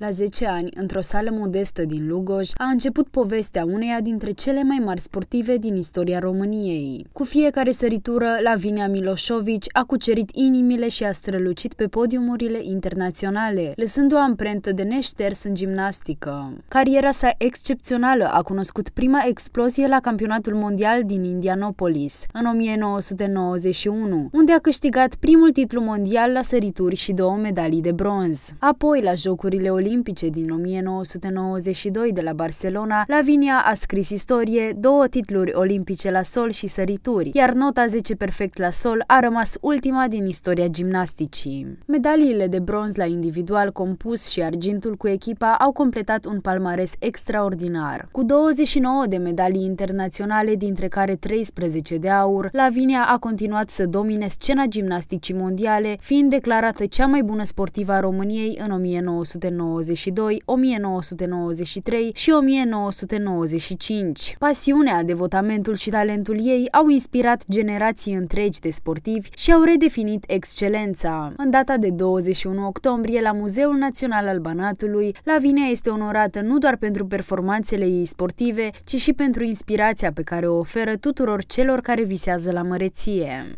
La 10 ani, într-o sală modestă din Lugoj, a început povestea uneia dintre cele mai mari sportive din istoria României. Cu fiecare săritură, Lavinia Miloșovici a cucerit inimile și a strălucit pe podiumurile internaționale, lăsând o amprentă de neșters în gimnastică. Cariera sa excepțională a cunoscut prima explozie la campionatul mondial din Indianapolis, în 1991, unde a câștigat primul titlu mondial la sărituri și două medalii de bronz. Apoi, la Jocurile Olimpice, olimpice din 1992 de la Barcelona, Lavinia a scris istorie, două titluri olimpice la sol și sărituri, iar nota 10 perfect la sol a rămas ultima din istoria gimnasticii. Medaliile de bronz la individual compus și argintul cu echipa au completat un palmares extraordinar. Cu 29 de medalii internaționale, dintre care 13 de aur, Lavinia a continuat să domine scena gimnasticii mondiale, fiind declarată cea mai bună sportivă a României în 1990. 1992, 1993 și 1995. Pasiunea, devotamentul și talentul ei au inspirat generații întregi de sportivi și au redefinit excelența. În data de 21 octombrie, la Muzeul Național al Banatului, Lavinia este onorată nu doar pentru performanțele ei sportive, ci și pentru inspirația pe care o oferă tuturor celor care visează la măreție.